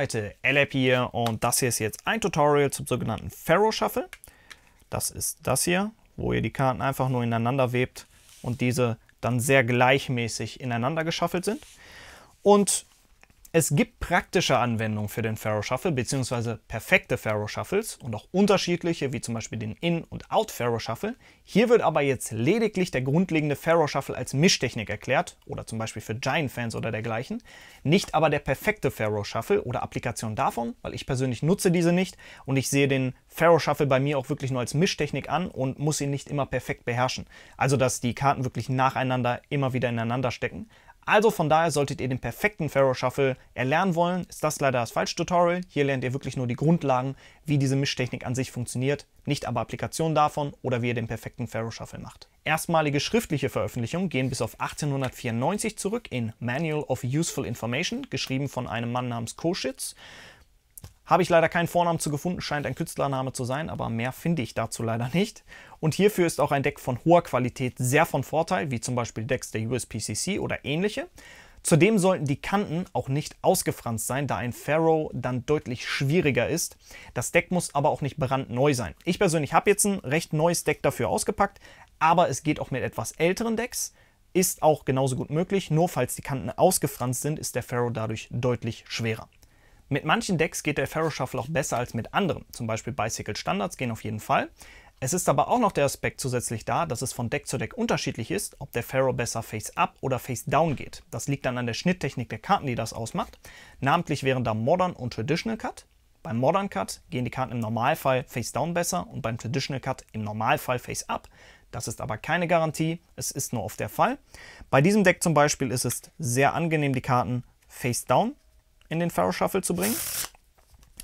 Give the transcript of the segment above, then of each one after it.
Leute, LAP hier und das hier ist jetzt ein Tutorial zum sogenannten Pharaoh Shuffle. Das ist das hier, wo ihr die Karten einfach nur ineinander webt und diese dann sehr gleichmäßig ineinander geschaffelt sind. Und es gibt praktische Anwendungen für den Faro Shuffle bzw. perfekte Faro Shuffles und auch unterschiedliche, wie zum Beispiel den In- und Out Faro Shuffle. Hier wird aber jetzt lediglich der grundlegende Faro Shuffle als Mischtechnik erklärt oder zum Beispiel für Giant-Fans oder dergleichen. Nicht aber der perfekte Faro Shuffle oder Applikation davon, weil ich persönlich nutze diese nicht und ich sehe den Faro Shuffle bei mir auch wirklich nur als Mischtechnik an und muss ihn nicht immer perfekt beherrschen. Also dass die Karten wirklich nacheinander immer wieder ineinander stecken. Also von daher solltet ihr den perfekten Pharaoh Shuffle erlernen wollen, ist das leider das falsche Tutorial. Hier lernt ihr wirklich nur die Grundlagen, wie diese Mischtechnik an sich funktioniert, nicht aber Applikationen davon oder wie ihr den perfekten Pharaoh Shuffle macht. Erstmalige schriftliche Veröffentlichungen gehen bis auf 1894 zurück in Manual of Useful Information, geschrieben von einem Mann namens Koschitz. Habe ich leider keinen Vornamen zu gefunden, scheint ein Künstlername zu sein, aber mehr finde ich dazu leider nicht. Und hierfür ist auch ein Deck von hoher Qualität sehr von Vorteil, wie zum Beispiel Decks der USPCC oder ähnliche. Zudem sollten die Kanten auch nicht ausgefranst sein, da ein Pharaoh dann deutlich schwieriger ist. Das Deck muss aber auch nicht brandneu sein. Ich persönlich habe jetzt ein recht neues Deck dafür ausgepackt, aber es geht auch mit etwas älteren Decks. Ist auch genauso gut möglich, nur falls die Kanten ausgefranst sind, ist der Pharaoh dadurch deutlich schwerer. Mit manchen Decks geht der Pharaoh Shuffle auch besser als mit anderen, zum Beispiel Bicycle Standards gehen auf jeden Fall. Es ist aber auch noch der Aspekt zusätzlich da, dass es von Deck zu Deck unterschiedlich ist, ob der Pharaoh besser Face-Up oder Face-Down geht. Das liegt dann an der Schnitttechnik der Karten, die das ausmacht. Namentlich wären da Modern und Traditional Cut. Beim Modern Cut gehen die Karten im Normalfall Face-Down besser und beim Traditional Cut im Normalfall Face-Up. Das ist aber keine Garantie, es ist nur oft der Fall. Bei diesem Deck zum Beispiel ist es sehr angenehm, die Karten Face-Down in den Pharaoh Shuffle zu bringen.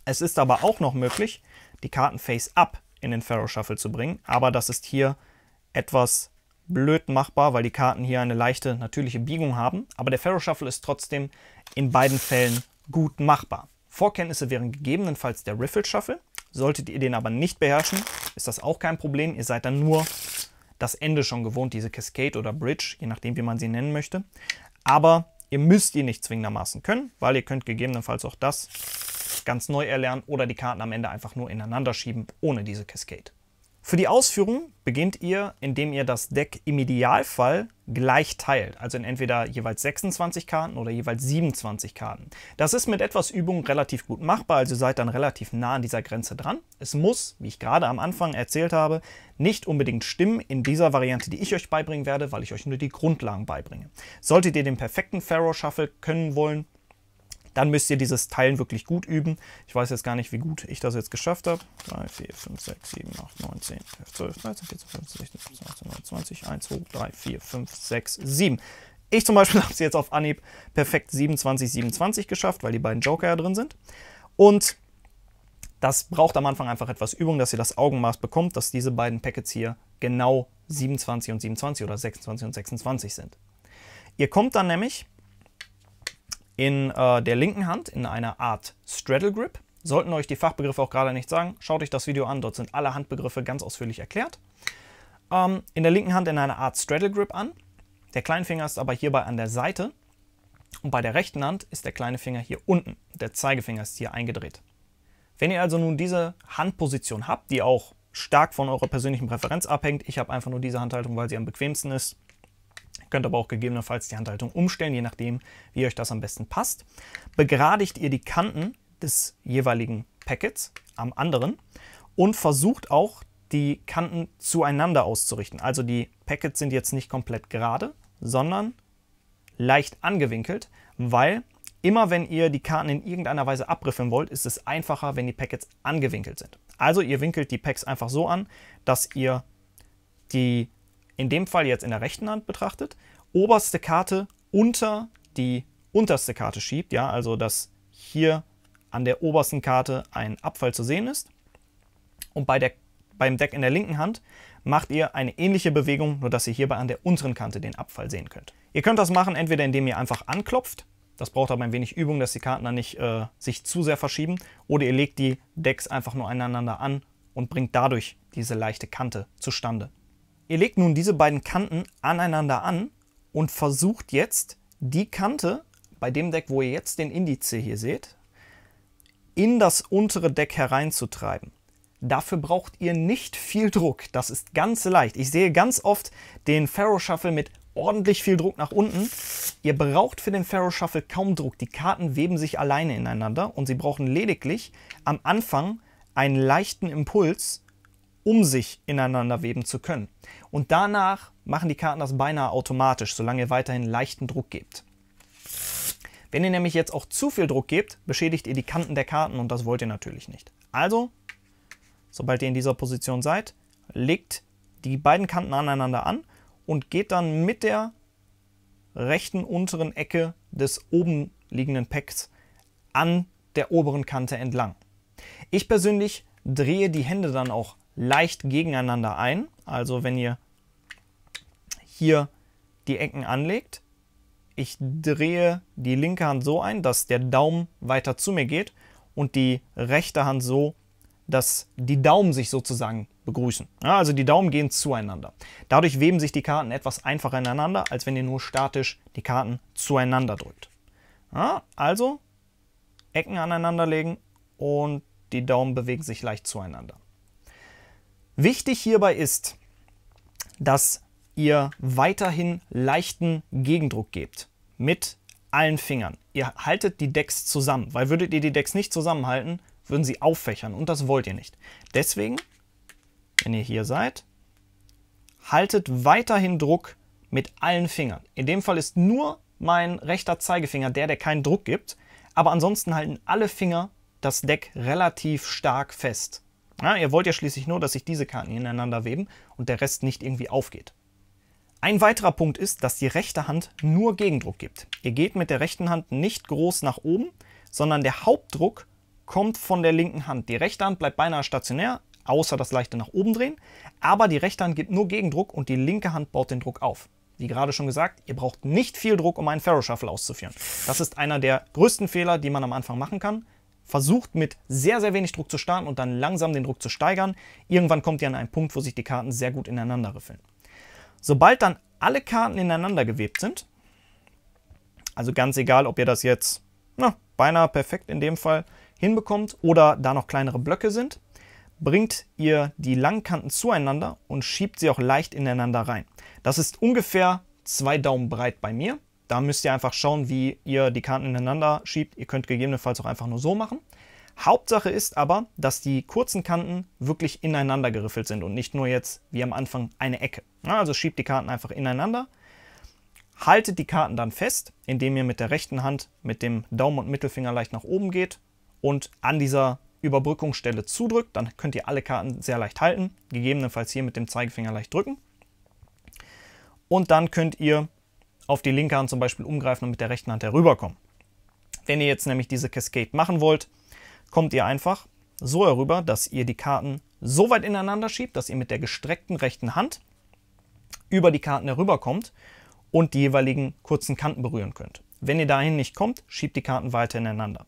Es ist aber auch noch möglich, die Karten face up in den Pharaoh Shuffle zu bringen, aber das ist hier etwas blöd machbar, weil die Karten hier eine leichte natürliche Biegung haben, aber der Pharaoh Shuffle ist trotzdem in beiden Fällen gut machbar. Vorkenntnisse wären gegebenenfalls der Riffle Shuffle. Solltet ihr den aber nicht beherrschen, ist das auch kein Problem. Ihr seid dann nur das Ende schon gewohnt, diese Cascade oder Bridge, je nachdem, wie man sie nennen möchte. Aber Ihr müsst ihn nicht zwingendermaßen können, weil ihr könnt gegebenenfalls auch das ganz neu erlernen oder die Karten am Ende einfach nur ineinander schieben, ohne diese Cascade. Für die Ausführung beginnt ihr, indem ihr das Deck im Idealfall gleich teilt, also in entweder jeweils 26 Karten oder jeweils 27 Karten. Das ist mit etwas Übung relativ gut machbar, also seid dann relativ nah an dieser Grenze dran. Es muss, wie ich gerade am Anfang erzählt habe, nicht unbedingt stimmen in dieser Variante, die ich euch beibringen werde, weil ich euch nur die Grundlagen beibringe. Solltet ihr den perfekten Pharaoh Shuffle können wollen, dann müsst ihr dieses Teilen wirklich gut üben. Ich weiß jetzt gar nicht, wie gut ich das jetzt geschafft habe. 3, 4, 5, 6, 7, 8, 9, 10, 11, 12, 13, 14, 15, 16, 17, 18, 19, 20, 1, 2, 3, 4, 5, 6, 7. Ich zum Beispiel habe es jetzt auf Anhieb perfekt 27, 27 geschafft, weil die beiden Joker ja drin sind. Und das braucht am Anfang einfach etwas Übung, dass ihr das Augenmaß bekommt, dass diese beiden Packets hier genau 27 und 27 oder 26 und 26 sind. Ihr kommt dann nämlich in äh, der linken Hand in einer Art Straddle Grip. Sollten euch die Fachbegriffe auch gerade nicht sagen, schaut euch das Video an, dort sind alle Handbegriffe ganz ausführlich erklärt. Ähm, in der linken Hand in einer Art Straddle Grip an. Der Kleinfinger ist aber hierbei an der Seite und bei der rechten Hand ist der kleine Finger hier unten. Der Zeigefinger ist hier eingedreht. Wenn ihr also nun diese Handposition habt, die auch stark von eurer persönlichen Präferenz abhängt, ich habe einfach nur diese Handhaltung, weil sie am bequemsten ist, Ihr könnt aber auch gegebenenfalls die Handhaltung umstellen, je nachdem, wie euch das am besten passt. Begradigt ihr die Kanten des jeweiligen Packets am anderen und versucht auch, die Kanten zueinander auszurichten. Also die Packets sind jetzt nicht komplett gerade, sondern leicht angewinkelt, weil immer wenn ihr die Karten in irgendeiner Weise abriffeln wollt, ist es einfacher, wenn die Packets angewinkelt sind. Also ihr winkelt die Packs einfach so an, dass ihr die in dem Fall jetzt in der rechten Hand betrachtet, oberste Karte unter die unterste Karte schiebt, ja, also dass hier an der obersten Karte ein Abfall zu sehen ist. Und bei der, beim Deck in der linken Hand macht ihr eine ähnliche Bewegung, nur dass ihr hierbei an der unteren Kante den Abfall sehen könnt. Ihr könnt das machen, entweder indem ihr einfach anklopft, das braucht aber ein wenig Übung, dass die Karten dann nicht äh, sich zu sehr verschieben, oder ihr legt die Decks einfach nur einander an und bringt dadurch diese leichte Kante zustande. Ihr legt nun diese beiden Kanten aneinander an und versucht jetzt die Kante bei dem Deck, wo ihr jetzt den Indice hier seht, in das untere Deck hereinzutreiben. Dafür braucht ihr nicht viel Druck. Das ist ganz leicht. Ich sehe ganz oft den Pharaoh Shuffle mit ordentlich viel Druck nach unten. Ihr braucht für den Pharaoh Shuffle kaum Druck. Die Karten weben sich alleine ineinander und sie brauchen lediglich am Anfang einen leichten Impuls, um sich ineinander weben zu können. Und danach machen die Karten das beinahe automatisch, solange ihr weiterhin leichten Druck gebt. Wenn ihr nämlich jetzt auch zu viel Druck gebt, beschädigt ihr die Kanten der Karten und das wollt ihr natürlich nicht. Also, sobald ihr in dieser Position seid, legt die beiden Kanten aneinander an und geht dann mit der rechten unteren Ecke des oben liegenden Packs an der oberen Kante entlang. Ich persönlich drehe die Hände dann auch leicht gegeneinander ein. Also wenn ihr hier die Ecken anlegt, ich drehe die linke Hand so ein, dass der Daumen weiter zu mir geht und die rechte Hand so, dass die Daumen sich sozusagen begrüßen. Ja, also die Daumen gehen zueinander. Dadurch weben sich die Karten etwas einfacher ineinander, als wenn ihr nur statisch die Karten zueinander drückt. Ja, also Ecken aneinander legen und die Daumen bewegen sich leicht zueinander. Wichtig hierbei ist, dass ihr weiterhin leichten Gegendruck gebt mit allen Fingern. Ihr haltet die Decks zusammen, weil würdet ihr die Decks nicht zusammenhalten, würden sie auffächern und das wollt ihr nicht. Deswegen, wenn ihr hier seid, haltet weiterhin Druck mit allen Fingern. In dem Fall ist nur mein rechter Zeigefinger der, der keinen Druck gibt, aber ansonsten halten alle Finger das Deck relativ stark fest. Na, ihr wollt ja schließlich nur, dass sich diese Karten ineinander weben und der Rest nicht irgendwie aufgeht. Ein weiterer Punkt ist, dass die rechte Hand nur Gegendruck gibt. Ihr geht mit der rechten Hand nicht groß nach oben, sondern der Hauptdruck kommt von der linken Hand. Die rechte Hand bleibt beinahe stationär, außer das leichte nach oben drehen, aber die rechte Hand gibt nur Gegendruck und die linke Hand baut den Druck auf. Wie gerade schon gesagt, ihr braucht nicht viel Druck, um einen Ferro Shuffle auszuführen. Das ist einer der größten Fehler, die man am Anfang machen kann versucht mit sehr, sehr wenig Druck zu starten und dann langsam den Druck zu steigern. Irgendwann kommt ihr an einen Punkt, wo sich die Karten sehr gut ineinander riffeln. Sobald dann alle Karten ineinander gewebt sind, also ganz egal, ob ihr das jetzt na, beinahe perfekt in dem Fall hinbekommt oder da noch kleinere Blöcke sind, bringt ihr die langen Kanten zueinander und schiebt sie auch leicht ineinander rein. Das ist ungefähr zwei Daumen breit bei mir. Da müsst ihr einfach schauen, wie ihr die Karten ineinander schiebt. Ihr könnt gegebenenfalls auch einfach nur so machen. Hauptsache ist aber, dass die kurzen Kanten wirklich ineinander geriffelt sind und nicht nur jetzt wie am Anfang eine Ecke. Also schiebt die Karten einfach ineinander. Haltet die Karten dann fest, indem ihr mit der rechten Hand mit dem Daumen und Mittelfinger leicht nach oben geht und an dieser Überbrückungsstelle zudrückt. Dann könnt ihr alle Karten sehr leicht halten, gegebenenfalls hier mit dem Zeigefinger leicht drücken. Und dann könnt ihr auf die linke Hand zum Beispiel umgreifen und mit der rechten Hand herüberkommen. Wenn ihr jetzt nämlich diese Cascade machen wollt, kommt ihr einfach so herüber, dass ihr die Karten so weit ineinander schiebt, dass ihr mit der gestreckten rechten Hand über die Karten herüberkommt und die jeweiligen kurzen Kanten berühren könnt. Wenn ihr dahin nicht kommt, schiebt die Karten weiter ineinander.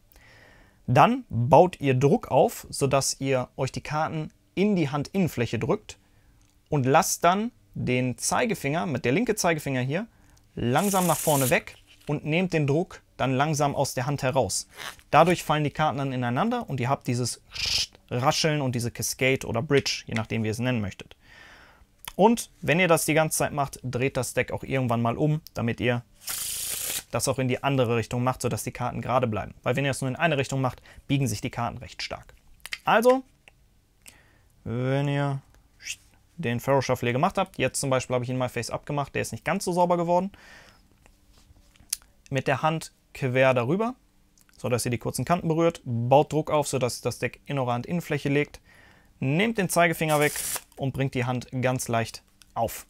Dann baut ihr Druck auf, sodass ihr euch die Karten in die Handinnenfläche drückt und lasst dann den Zeigefinger mit der linke Zeigefinger hier langsam nach vorne weg und nehmt den Druck dann langsam aus der Hand heraus. Dadurch fallen die Karten dann ineinander und ihr habt dieses Rascheln und diese Cascade oder Bridge, je nachdem wie ihr es nennen möchtet. Und wenn ihr das die ganze Zeit macht, dreht das Deck auch irgendwann mal um, damit ihr das auch in die andere Richtung macht, sodass die Karten gerade bleiben. Weil wenn ihr das nur in eine Richtung macht, biegen sich die Karten recht stark. Also, wenn ihr den Ferro-Shuffle gemacht habt. Jetzt zum Beispiel habe ich ihn mal Face-Up gemacht, der ist nicht ganz so sauber geworden. Mit der Hand quer darüber, sodass ihr die kurzen Kanten berührt. Baut Druck auf, sodass das Deck innere Hand Innenfläche legt. Nehmt den Zeigefinger weg und bringt die Hand ganz leicht auf.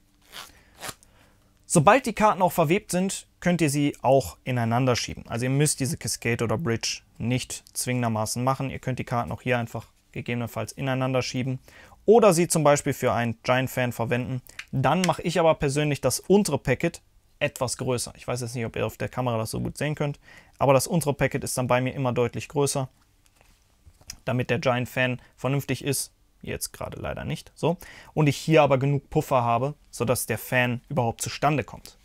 Sobald die Karten auch verwebt sind, könnt ihr sie auch ineinander schieben. Also ihr müsst diese Cascade oder Bridge nicht zwingendermaßen machen. Ihr könnt die Karten auch hier einfach gegebenenfalls ineinander schieben oder sie zum Beispiel für einen Giant-Fan verwenden. Dann mache ich aber persönlich das untere Packet etwas größer. Ich weiß jetzt nicht, ob ihr auf der Kamera das so gut sehen könnt, aber das untere Packet ist dann bei mir immer deutlich größer, damit der Giant-Fan vernünftig ist. Jetzt gerade leider nicht so. Und ich hier aber genug Puffer habe, sodass der Fan überhaupt zustande kommt.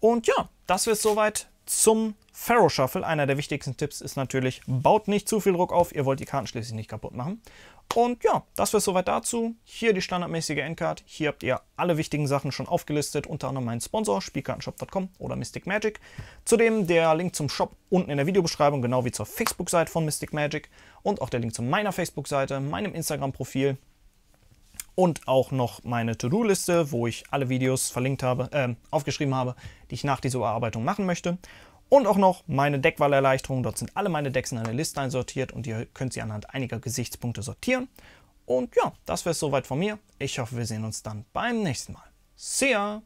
Und ja, das wird soweit zum Pharaoh Shuffle, einer der wichtigsten Tipps ist natürlich, baut nicht zu viel Druck auf, ihr wollt die Karten schließlich nicht kaputt machen. Und ja, das wäre soweit dazu. Hier die standardmäßige Endcard. Hier habt ihr alle wichtigen Sachen schon aufgelistet, unter anderem meinen Sponsor, spielkartenshop.com oder Mystic Magic. Zudem der Link zum Shop unten in der Videobeschreibung, genau wie zur Facebook-Seite von Mystic Magic und auch der Link zu meiner Facebook-Seite, meinem Instagram-Profil und auch noch meine To-Do-Liste, wo ich alle Videos verlinkt habe, äh, aufgeschrieben habe, die ich nach dieser Überarbeitung machen möchte. Und auch noch meine Deckwahlerleichterung. Dort sind alle meine Decks in eine Liste einsortiert und ihr könnt sie anhand einiger Gesichtspunkte sortieren. Und ja, das wäre es soweit von mir. Ich hoffe, wir sehen uns dann beim nächsten Mal. See ya!